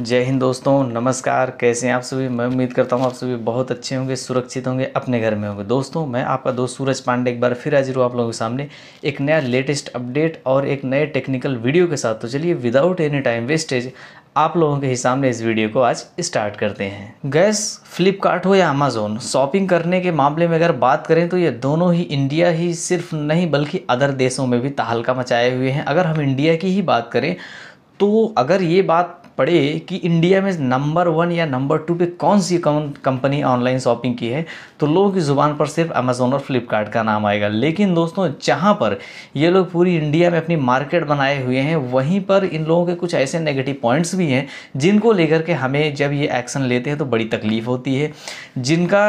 जय हिंद दोस्तों नमस्कार कैसे हैं आप सभी मैं उम्मीद करता हूं आप सभी बहुत अच्छे होंगे सुरक्षित होंगे अपने घर में होंगे दोस्तों मैं आपका दोस्त सूरज पांडे एक बार फिर हाजिर हूँ आप लोगों के सामने एक नया लेटेस्ट अपडेट और एक नए टेक्निकल वीडियो के साथ तो चलिए विदाउट एनी टाइम वेस्टेज आप लोगों के ही सामने इस वीडियो को आज स्टार्ट करते हैं गैस फ्लिपकार्ट हो या अमेजोन शॉपिंग करने के मामले में अगर बात करें तो ये दोनों ही इंडिया ही सिर्फ नहीं बल्कि अदर देशों में भी तहलका मचाए हुए हैं अगर हम इंडिया की ही बात करें तो अगर ये बात पड़े कि इंडिया में नंबर वन या नंबर टू पे कौन सी कौन कंपनी ऑनलाइन शॉपिंग की है तो लोगों की ज़ुबान पर सिर्फ अमेज़ोन और फ्लिपकार्ट का नाम आएगा लेकिन दोस्तों जहाँ पर ये लोग पूरी इंडिया में अपनी मार्केट बनाए हुए हैं वहीं पर इन लोगों के कुछ ऐसे नेगेटिव पॉइंट्स भी हैं जिनको लेकर के हमें जब ये एक्शन लेते हैं तो बड़ी तकलीफ़ होती है जिनका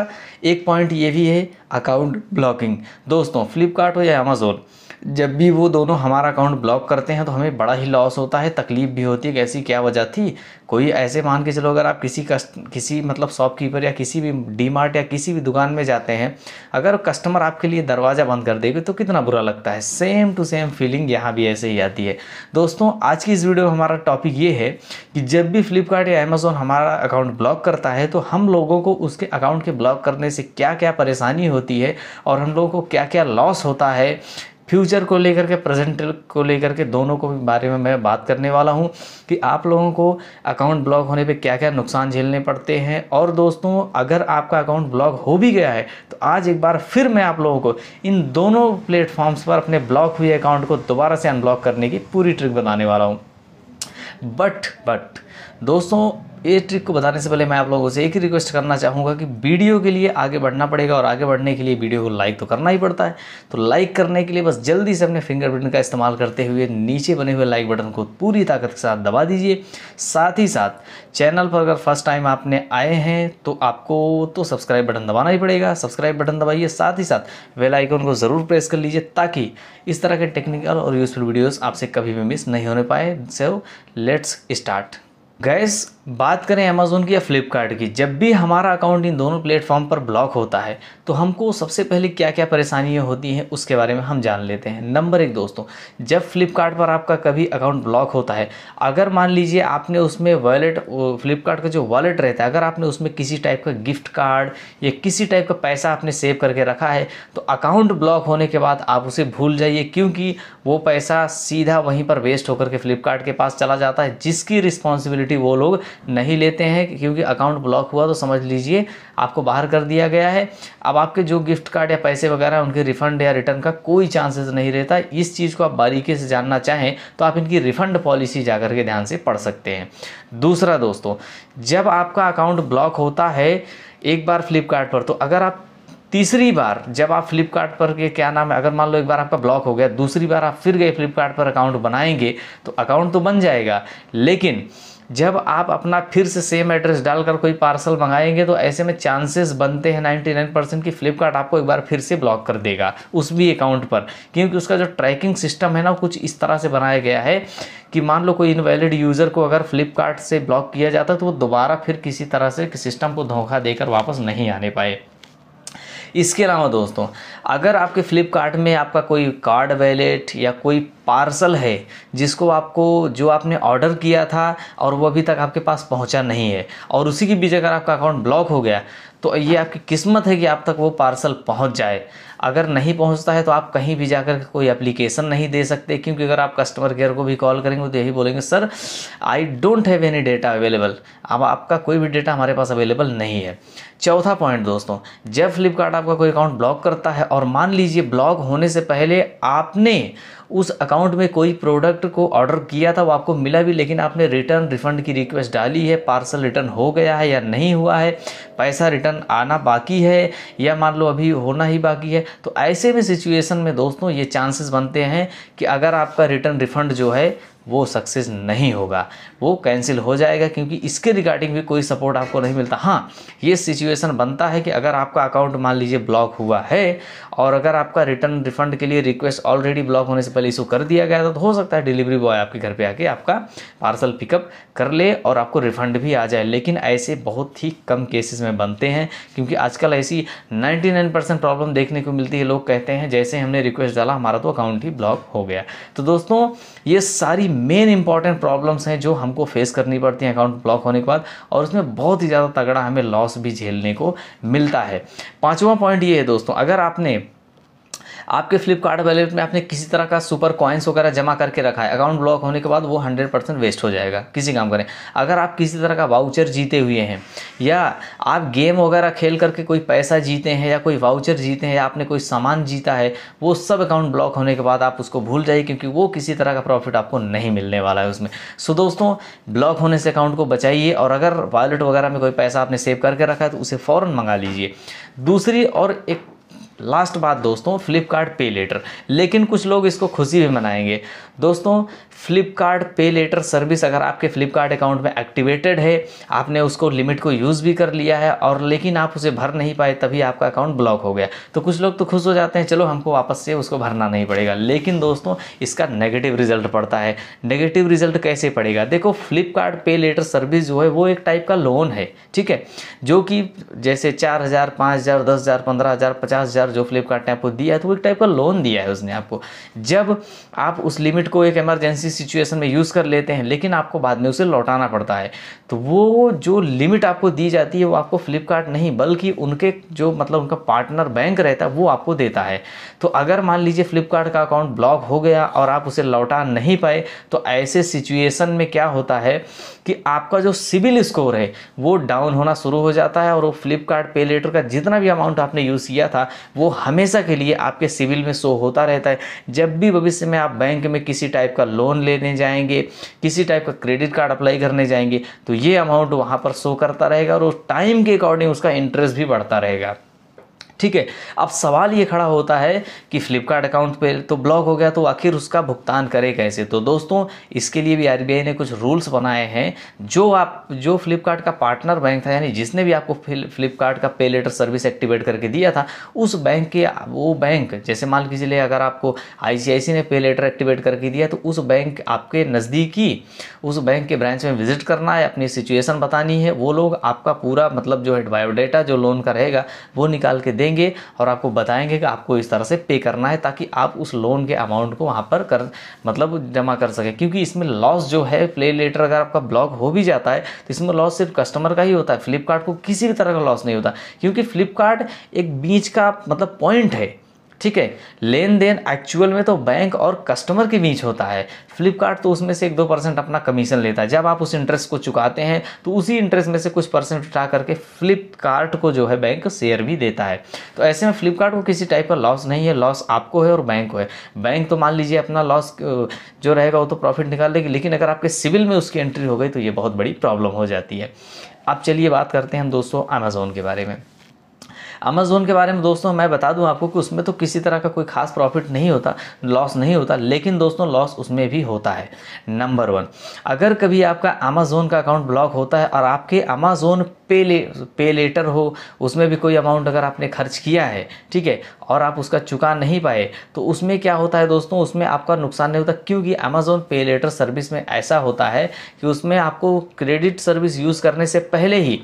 एक पॉइंट ये भी है अकाउंट ब्लॉकिंग दोस्तों फ्लिपकार्ट हो या अमेज़ोन जब भी वो दोनों हमारा अकाउंट ब्लॉक करते हैं तो हमें बड़ा ही लॉस होता है तकलीफ़ भी होती है कि ऐसी क्या वजह थी कोई ऐसे मान के चलो अगर आप किसी कस्ट किसी मतलब शॉपकीपर या किसी भी डी मार्ट या किसी भी दुकान में जाते हैं अगर कस्टमर आपके लिए दरवाज़ा बंद कर देगी तो कितना बुरा लगता है सेम टू सेम फीलिंग यहाँ भी ऐसे ही आती है दोस्तों आज की इस वीडियो में हमारा टॉपिक ये है कि जब भी फ्लिपकार्ट या अमेज़ोन हमारा अकाउंट ब्लॉक करता है तो हम लोगों को उसके अकाउंट के ब्लॉक करने से क्या क्या परेशानी होती है और हम लोगों को क्या क्या लॉस होता है फ्यूचर को लेकर के प्रेजेंट को लेकर के दोनों को बारे में मैं बात करने वाला हूँ कि आप लोगों को अकाउंट ब्लॉक होने पर क्या क्या नुकसान झेलने पड़ते हैं और दोस्तों अगर आपका अकाउंट ब्लॉक हो भी गया है तो आज एक बार फिर मैं आप लोगों को इन दोनों प्लेटफॉर्म्स पर अपने ब्लॉक हुए अकाउंट को दोबारा से अनब्लॉक करने की पूरी ट्रिक बताने वाला हूँ बट बट दोस्तों ये ट्रिक को बताने से पहले मैं आप लोगों से एक ही रिक्वेस्ट करना चाहूँगा कि वीडियो के लिए आगे बढ़ना पड़ेगा और आगे बढ़ने के लिए वीडियो को लाइक तो करना ही पड़ता है तो लाइक करने के लिए बस जल्दी से अपने फिंगर का इस्तेमाल करते हुए नीचे बने हुए लाइक बटन को पूरी ताकत के साथ दबा दीजिए साथ ही साथ चैनल पर अगर फर्स्ट टाइम आपने आए हैं तो आपको तो सब्सक्राइब बटन दबाना ही पड़ेगा सब्सक्राइब बटन दबाइए साथ ही साथ वेल आइकन को ज़रूर प्रेस कर लीजिए ताकि इस तरह के टेक्निकल और यूज़फुल वीडियोज़ आपसे कभी भी मिस नहीं होने पाए सो लेट्स स्टार्ट गैस बात करें अमेज़ोन की या फ्लिपकार्ट की जब भी हमारा अकाउंट इन दोनों प्लेटफॉर्म पर ब्लॉक होता है तो हमको सबसे पहले क्या क्या परेशानियाँ होती हैं उसके बारे में हम जान लेते हैं नंबर एक दोस्तों जब फ्लिपकार्ट पर आपका कभी अकाउंट ब्लॉक होता है अगर मान लीजिए आपने उसमें वॉलेट फ्लिपकार्ट का जो वॉलेट रहता है अगर आपने उसमें किसी टाइप का गिफ्ट कार्ड या किसी टाइप का पैसा आपने सेव करके रखा है तो अकाउंट ब्लॉक होने के बाद आप उसे भूल जाइए क्योंकि वो पैसा सीधा वहीं पर वेस्ट होकर के फ्लिपकार्ट के पास चला जाता है जिसकी रिस्पॉन्सिबिलिटी फैसिलिटी वो लोग नहीं लेते हैं क्योंकि अकाउंट ब्लॉक हुआ तो समझ लीजिए आपको बाहर कर दिया गया है अब आपके जो गिफ्ट कार्ड या पैसे वगैरह हैं उनके रिफंड या रिटर्न का कोई चांसेस नहीं रहता इस चीज़ को आप बारीकी से जानना चाहें तो आप इनकी रिफंड पॉलिसी जा के ध्यान से पढ़ सकते हैं दूसरा दोस्तों जब आपका अकाउंट ब्लॉक होता है एक बार फ्लिपकार्ट पर तो अगर आप तीसरी बार जब आप फ्लिपकार्ट पर के क्या नाम है अगर मान लो एक बार आपका ब्लॉक हो गया दूसरी बार आप फिर गए फ्लिपकार्ट पर अकाउंट बनाएंगे तो अकाउंट तो बन जाएगा लेकिन जब आप अपना फिर से सेम एड्रेस डालकर कोई पार्सल मंगाएंगे तो ऐसे में चांसेस बनते हैं 99 परसेंट कि फ्लिपकार्ट आपको एक बार फिर से ब्लॉक कर देगा उस भी अकाउंट पर क्योंकि उसका जो ट्रैकिंग सिस्टम है ना कुछ इस तरह से बनाया गया है कि मान लो कोई इनवैलिड यूज़र को अगर फ्लिपकार्ट से ब्लॉक किया जाता तो वो दोबारा फिर किसी तरह से सिस्टम को धोखा देकर वापस नहीं आने पाए इसके अलावा दोस्तों अगर आपके फ्लिपकार्ट में आपका कोई कार्ड वैलेट या कोई पार्सल है जिसको आपको जो आपने ऑर्डर किया था और वो अभी तक आपके पास पहुंचा नहीं है और उसी के बीच अगर आपका अकाउंट ब्लॉक हो गया तो ये आपकी किस्मत है कि आप तक वो पार्सल पहुंच जाए अगर नहीं पहुंचता है तो आप कहीं भी जाकर कोई एप्लीकेशन नहीं दे सकते क्योंकि अगर आप कस्टमर केयर को भी कॉल करेंगे तो यही बोलेंगे sir I don't have any data available अब आपका कोई भी डेटा हमारे पास अवेलेबल नहीं है चौथा पॉइंट दोस्तों जब फ्लिपकार्ट आपका कोई अकाउंट ब्लॉक करता है और मान लीजिए ब्लॉक होने से पहले आपने उस अकाउंट में कोई प्रोडक्ट को ऑर्डर किया था वो आपको मिला भी लेकिन आपने रिटर्न रिफंड की रिक्वेस्ट डाली है पार्सल रिटर्न हो गया है या नहीं हुआ है पैसा रिटर्न आना बाकी है या मान लो अभी होना ही बाकी है तो ऐसे में सिचुएशन में दोस्तों ये चांसेस बनते हैं कि अगर आपका रिटर्न रिफंड जो है वो सक्सेस नहीं होगा वो कैंसिल हो जाएगा क्योंकि इसके रिगार्डिंग भी कोई सपोर्ट आपको नहीं मिलता हाँ ये सिचुएशन बनता है कि अगर आपका अकाउंट मान लीजिए ब्लॉक हुआ है और अगर आपका रिटर्न रिफंड के लिए रिक्वेस्ट ऑलरेडी ब्लॉक होने से पहले इशू कर दिया गया था तो हो सकता है डिलीवरी बॉय आपके घर पर आके आपका पार्सल पिकअप कर ले और आपको रिफंड भी आ जाए लेकिन ऐसे बहुत ही कम केसेस में बनते हैं क्योंकि आजकल ऐसी 99% प्रॉब्लम देखने को मिलती है लोग कहते हैं जैसे हमने रिक्वेस्ट डाला हमारा तो अकाउंट ही ब्लॉक हो गया तो दोस्तों ये सारी मेन इंपॉर्टेंट प्रॉब्लम्स हैं जो हमको फेस करनी पड़ती हैं अकाउंट ब्लॉक होने के बाद और उसमें बहुत ही ज़्यादा तगड़ा हमें लॉस भी झेलने को मिलता है पाँचवा पॉइंट ये है दोस्तों अगर आपने आपके फ्लिपकार्ट वैलेट में आपने किसी तरह का सुपर कॉइन्स वगैरह जमा करके रखा है अकाउंट ब्लॉक होने के बाद वो हंड्रेड परसेंट वेस्ट हो जाएगा किसी काम करें अगर आप किसी तरह का वाउचर जीते हुए हैं या आप गेम वगैरह खेल करके कोई पैसा जीते हैं या कोई वाउचर जीते हैं या आपने कोई सामान जीता है वो सब अकाउंट ब्लॉक होने के बाद आप उसको भूल जाइए क्योंकि वो किसी तरह का प्रॉफिट आपको नहीं मिलने वाला है उसमें सो दोस्तों ब्लॉक होने से अकाउंट को बचाइए और अगर वॉलेट वगैरह में कोई पैसा आपने सेव करके रखा है तो उसे फ़ौरन मंगा लीजिए दूसरी और एक लास्ट बात दोस्तों फ्लिपकार्ट पे लेटर लेकिन कुछ लोग इसको खुशी भी मनाएंगे दोस्तों फ्लिपकार्ट पे लेटर सर्विस अगर आपके फ्लिपकार्ट अकाउंट में एक्टिवेटेड है आपने उसको लिमिट को यूज़ भी कर लिया है और लेकिन आप उसे भर नहीं पाए तभी आपका अकाउंट ब्लॉक हो गया तो कुछ लोग तो खुश हो जाते हैं चलो हमको वापस से उसको भरना नहीं पड़ेगा लेकिन दोस्तों इसका नेगेटिव रिजल्ट पड़ता है नेगेटिव रिजल्ट कैसे पड़ेगा देखो फ्लिपकार्ट पे लेटर सर्विस जो है वो एक टाइप का लोन है ठीक है जो कि जैसे चार हज़ार पाँच हज़ार दस हज़ार पंद्रह हज़ार पचास हज़ार हज़ार जो फ्लिपकार्ट ने आपको दिया है तो वो एक टाइप का लोन दिया है उसने आपको जब आप उस लिमिट को एक एमरजेंसी सिचुएशन में यूज़ कर लेते हैं लेकिन आपको बाद में उसे लौटाना पड़ता है तो वो जो लिमिट आपको दी जाती है वो आपको फ्लिपकार्ट नहीं बल्कि उनके जो मतलब उनका पार्टनर बैंक रहता है वो आपको देता है तो अगर मान लीजिए फ्लिपकार्ट का अकाउंट ब्लॉक हो गया और आप उसे लौटा नहीं पाए तो ऐसे सिचुएशन में क्या होता है कि आपका जो सिविल स्कोर है वो डाउन होना शुरू हो जाता है और वो फ्लिपकार्ट पे लेटर का जितना भी अमाउंट आपने यूज़ किया था वो हमेशा के लिए आपके सिविल में शो होता रहता है जब भी भविष्य में आप बैंक में किसी टाइप का लोन लेने जाएंगे किसी टाइप का क्रेडिट कार्ड अप्लाई करने जाएंगे तो ये अमाउंट वहाँ पर शो करता रहेगा और उस टाइम के अकॉर्डिंग उसका इंटरेस्ट भी बढ़ता रहेगा ठीक है अब सवाल ये खड़ा होता है कि फ्लिपकार्ट अकाउंट पे तो ब्लॉक हो गया तो आखिर उसका भुगतान करे कैसे तो दोस्तों इसके लिए भी आर ने कुछ रूल्स बनाए हैं जो आप जो फ्लिपकार्ट का पार्टनर बैंक था यानी जिसने भी आपको फ्लिपकार्ट का पे लेटर सर्विस एक्टिवेट करके दिया था उस बैंक के वो बैंक जैसे मान लीजिए अगर आपको आई ने पे लेटर एक्टिवेट करके दिया तो उस बैंक आपके नज़दीकी उस बैंक के ब्रांच में विजिट करना है अपनी सिचुएसन बतानी है वो लोग आपका पूरा मतलब जो है बायोडाटा जो लोन का रहेगा वो निकाल के देंगे मिलेंगे और आपको बताएंगे कि आपको इस तरह से पे करना है ताकि आप उस लोन के अमाउंट को वहाँ पर कर मतलब जमा कर सकें क्योंकि इसमें लॉस जो है प्ले लेटर अगर आपका ब्लॉक हो भी जाता है तो इसमें लॉस सिर्फ कस्टमर का ही होता है फ्लिपकार्ट को किसी भी तरह का लॉस नहीं होता क्योंकि फ्लिपकार्ट एक बीच का मतलब पॉइंट है ठीक है लेन देन एक्चुअल में तो बैंक और कस्टमर के बीच होता है फ्लिपकार्ट तो उसमें से एक दो परसेंट अपना कमीशन लेता है जब आप उस इंटरेस्ट को चुकाते हैं तो उसी इंटरेस्ट में से कुछ परसेंट उठा करके फ्लिपकार्ट को जो है बैंक शेयर भी देता है तो ऐसे में फ्लिपकार्ट को किसी टाइप का लॉस नहीं है लॉस आपको है और बैंक को है बैंक तो मान लीजिए अपना लॉस जो रहेगा वो तो प्रॉफिट निकाल देगी लेकिन अगर आपके सिविल में उसकी एंट्री हो गई तो ये बहुत बड़ी प्रॉब्लम हो जाती है अब चलिए बात करते हैं हम दोस्तों अमेज़ोन के बारे में अमेज़ोन के बारे में दोस्तों मैं बता दूं आपको कि उसमें तो किसी तरह का कोई खास प्रॉफिट नहीं होता लॉस नहीं होता लेकिन दोस्तों लॉस उसमें भी होता है नंबर वन अगर कभी आपका अमेज़ोन का अकाउंट ब्लॉक होता है और आपके अमेज़ोन पे ले पे लेटर हो उसमें भी कोई अमाउंट अगर आपने खर्च किया है ठीक है और आप उसका चुका नहीं पाए तो उसमें क्या होता है दोस्तों उसमें आपका नुकसान नहीं होता क्योंकि अमेजोन पे लेटर सर्विस में ऐसा होता है कि उसमें आपको क्रेडिट सर्विस यूज़ करने से पहले ही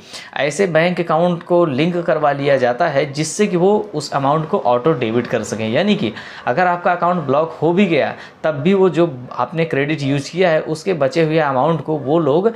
ऐसे बैंक अकाउंट को लिंक करवा लिया जाता है जिससे कि वो उस अमाउंट को ऑटो डेबिट कर सकें यानी कि अगर आपका अकाउंट ब्लॉक हो भी गया तब भी वो जो आपने क्रेडिट यूज किया है उसके बचे हुए अमाउंट को वो लोग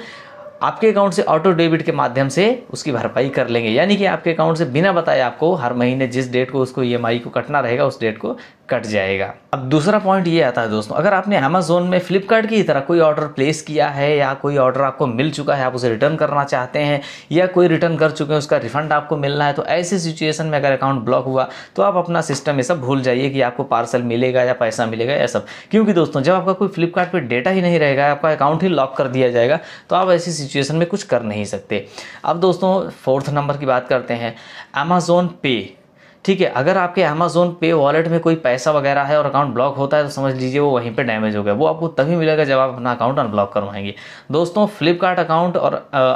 आपके अकाउंट से ऑटो डेबिट के माध्यम से उसकी भरपाई कर लेंगे यानी कि आपके अकाउंट से बिना बताए आपको हर महीने जिस डेट को उसको ई e को कटना रहेगा उस डेट को कट जाएगा अब दूसरा पॉइंट ये आता है दोस्तों अगर आपने अमेजोन में फ्लिपकार्ट की तरह कोई ऑर्डर प्लेस किया है या कोई ऑर्डर आपको मिल चुका है आप उसे रिटर्न करना चाहते हैं या कोई रिटर्न कर चुके हैं उसका रिफंड आपको मिलना है तो ऐसी सिचुएशन में अगर अकाउंट ब्लॉक हुआ तो आप अपना सिस्टम ये सब भूल जाइए कि आपको पार्सल मिलेगा या पैसा मिलेगा या सब क्योंकि दोस्तों जब आपका कोई फ्लिपकार्ट डेटा ही नहीं रहेगा आपका अकाउंट ही लॉक कर दिया जाएगा तो आप ऐसी सिचुएशन में कुछ कर नहीं सकते अब दोस्तों फोर्थ नंबर की बात करते हैं अमेज़ोन पे ठीक है अगर आपके अमेजोन पे वॉलेट में कोई पैसा वगैरह है और अकाउंट ब्लॉक होता है तो समझ लीजिए वो वहीं पे डैमेज हो गया वो आपको तभी मिलेगा जब आप अपना अकाउंट अनब्लॉक करवाएंगे दोस्तों फ्लिपकार्ट अकाउंट और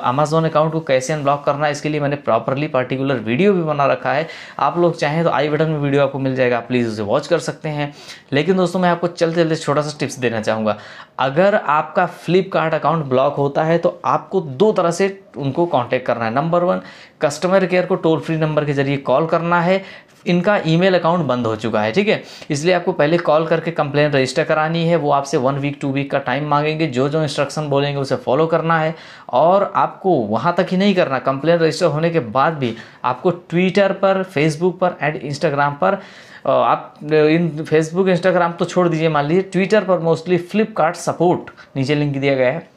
अमेजोन अकाउंट को कैसे अनब्लॉक करना है इसके लिए मैंने प्रॉपरली पर्टिकुलर वीडियो भी बना रखा है आप लोग चाहें तो आई बटन में वीडियो आपको मिल जाएगा प्लीज़ उसे वॉच कर सकते हैं लेकिन दोस्तों मैं आपको चलते चलते छोटा सा टिप्स देना चाहूँगा अगर आपका फ्लिपकार्ट अकाउंट ब्लॉक होता है तो आपको दो तरह से उनको कांटेक्ट करना है नंबर वन कस्टमर केयर को टोल फ्री नंबर के जरिए कॉल करना है इनका ईमेल अकाउंट बंद हो चुका है ठीक है इसलिए आपको पहले कॉल करके कंप्लेन रजिस्टर करानी है वो आपसे वन वीक टू वीक का टाइम मांगेंगे जो जो इंस्ट्रक्शन बोलेंगे उसे फॉलो करना है और आपको वहाँ तक ही नहीं करना कंप्लेन रजिस्टर होने के बाद भी आपको ट्विटर पर फेसबुक पर एंड इंस्टाग्राम पर आप इन फेसबुक इंस्टाग्राम तो छोड़ दीजिए मान लीजिए ट्विटर पर मोस्टली फ्लिपकार्ट सपोर्ट नीचे लिंक दिया गया है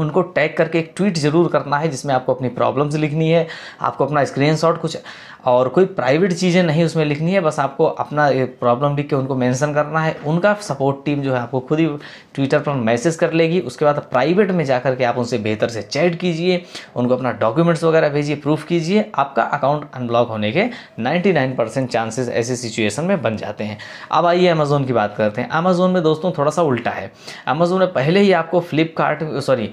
उनको टैग करके एक ट्वीट ज़रूर करना है जिसमें आपको अपनी प्रॉब्लम्स लिखनी है आपको अपना स्क्रीनशॉट कुछ और कोई प्राइवेट चीज़ें नहीं उसमें लिखनी है बस आपको अपना प्रॉब्लम लिख के उनको मेंशन करना है उनका सपोर्ट टीम जो है आपको खुद ही ट्विटर पर मैसेज कर लेगी उसके बाद प्राइवेट में जा के आप उनसे बेहतर से चैट कीजिए उनको अपना डॉक्यूमेंट्स वगैरह भेजिए प्रूफ कीजिए आपका अकाउंट अनब्लॉक होने के नाइन्टी चांसेस ऐसे सिचुएशन में बन जाते हैं अब आइए अमेज़ोन की बात करते हैं अमेज़ोन में दोस्तों थोड़ा सा उल्टा है अमेज़ोन में पहले ही आपको फ्लिपकार्ट सॉरी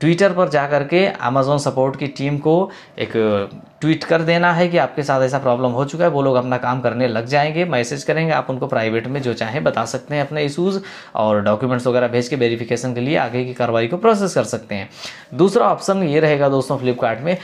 ट्विटर पर जा कर के अमेज़ोन सपोर्ट की टीम को एक ट्वीट कर देना है कि आपके साथ ऐसा प्रॉब्लम हो चुका है वो लोग अपना काम करने लग जाएंगे मैसेज करेंगे आप उनको प्राइवेट में जो चाहें बता सकते हैं अपने इशूज़ और डॉक्यूमेंट्स वगैरह भेज के वेरीफिकेशन के लिए आगे की कार्रवाई को प्रोसेस कर सकते हैं दूसरा ऑप्शन ये रहेगा दोस्तों फ्लिपकार्ट में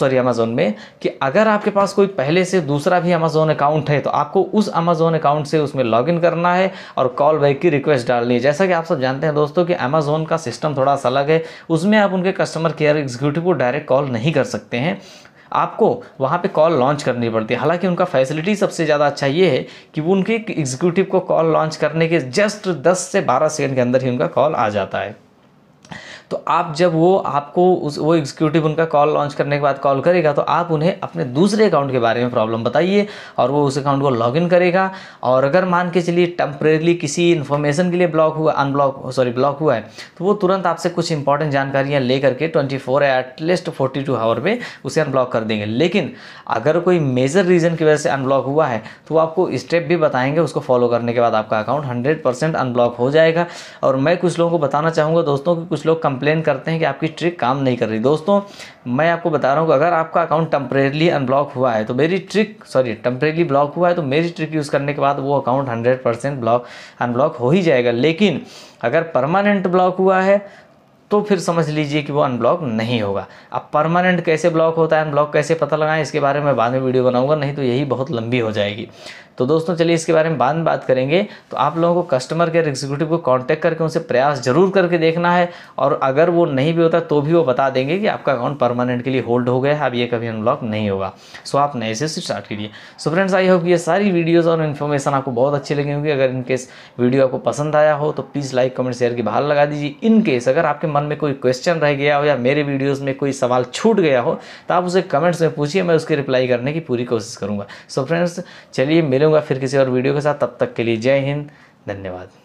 सॉरी अमेज़ोन में कि अगर आपके पास कोई पहले से दूसरा भी अमेज़ोन अकाउंट है तो आपको उस अमेज़ोन अकाउंट से उसमें लॉग करना है और कॉल बैक की रिक्वेस्ट डालनी है जैसा कि आप सब जानते हैं दोस्तों कि अमेज़ोन का सिस्टम थोड़ा सा अलग है उसमें उसमें आप उनके कस्टमर केयर एग्जीक्यूटिव को डायरेक्ट कॉल नहीं कर सकते हैं आपको वहाँ पे कॉल लॉन्च करनी पड़ती है हालांकि उनका फैसिलिटी सबसे ज़्यादा अच्छा ये है कि वो उनके एग्जीक्यूटिव को कॉल लॉन्च करने के जस्ट 10 से 12 सेकंड के अंदर ही उनका कॉल आ जाता है तो आप जब वो आपको उस वो एग्जीक्यूटिव उनका कॉल लॉन्च करने के बाद कॉल करेगा तो आप उन्हें अपने दूसरे अकाउंट के बारे में प्रॉब्लम बताइए और वो उस अकाउंट को लॉगिन करेगा और अगर मान के चलिए टेम्परेली किसी इन्फॉर्मेशन के लिए ब्लॉक हुआ अनब्लॉक सॉरी ब्लॉक हुआ है तो वो तुरंत आपसे कुछ इंपॉर्टेंट जानकारियाँ ले करके twenty four at least forty two hour में उसे अनब्लॉक कर देंगे लेकिन अगर कोई मेजर रीज़न की वजह से अनब्लॉक हुआ है तो वो आपको स्टेप भी बताएंगे उसको फॉलो करने के बाद आपका अकाउंट हंड्रेड परसेंट अनब्लॉक हो जाएगा और मैं कुछ लोगों को बताना चाहूँगा दोस्तों कि कुछ लोग कंपनी कंप्लेन करते हैं कि आपकी ट्रिक काम नहीं कर रही दोस्तों मैं आपको बता रहा हूँ कि अगर आपका अकाउंट टम्परेली अनब्लॉक हुआ है तो मेरी ट्रिक सॉरी टम्परेली ब्लॉक हुआ है तो मेरी ट्रिक यूज़ करने के बाद वो account hundred percent block unblock हो ही जाएगा लेकिन अगर परमानेंट ब्लॉक हुआ है तो फिर समझ लीजिए कि वो अनब्लॉक नहीं होगा अब परमानेंट कैसे ब्लॉक होता है अनब्लॉक कैसे पता लगाएं इसके बारे में बाद में वीडियो बनाऊंगा नहीं तो यही बहुत लंबी हो जाएगी तो दोस्तों चलिए इसके बारे में बाद में बात करेंगे तो आप लोगों को कस्टमर केयर एग्जीक्यूटिव को कांटेक्ट करके उनसे प्रयास जरूर करके देखना है और अगर वो नहीं भी होता तो भी वो बता देंगे कि आपका अकाउंट परमानेंट के लिए होल्ड हो गया है अब ये कभी अनब्लॉक नहीं होगा सो आप नए से स्टार्ट कीजिए सो फ्रेंड्स आई होप ये सारी वीडियोज़ और इन्फॉर्मेशन आपको बहुत अच्छी लगी होगी अगर इनकेस वीडियो आपको पसंद आया हो तो प्लीज़ लाइक कमेंट शेयर की बाहर लगा दीजिए इनकेस अगर आपके मन मन में कोई क्वेश्चन रह गया हो या मेरे वीडियोस में कोई सवाल छूट गया हो तो आप उसे कमेंट्स में पूछिए मैं उसकी रिप्लाई करने की पूरी कोशिश करूँगा सो फ्रेंड्स चलिए मिलूंगा फिर किसी और वीडियो के साथ तब तक के लिए जय हिंद धन्यवाद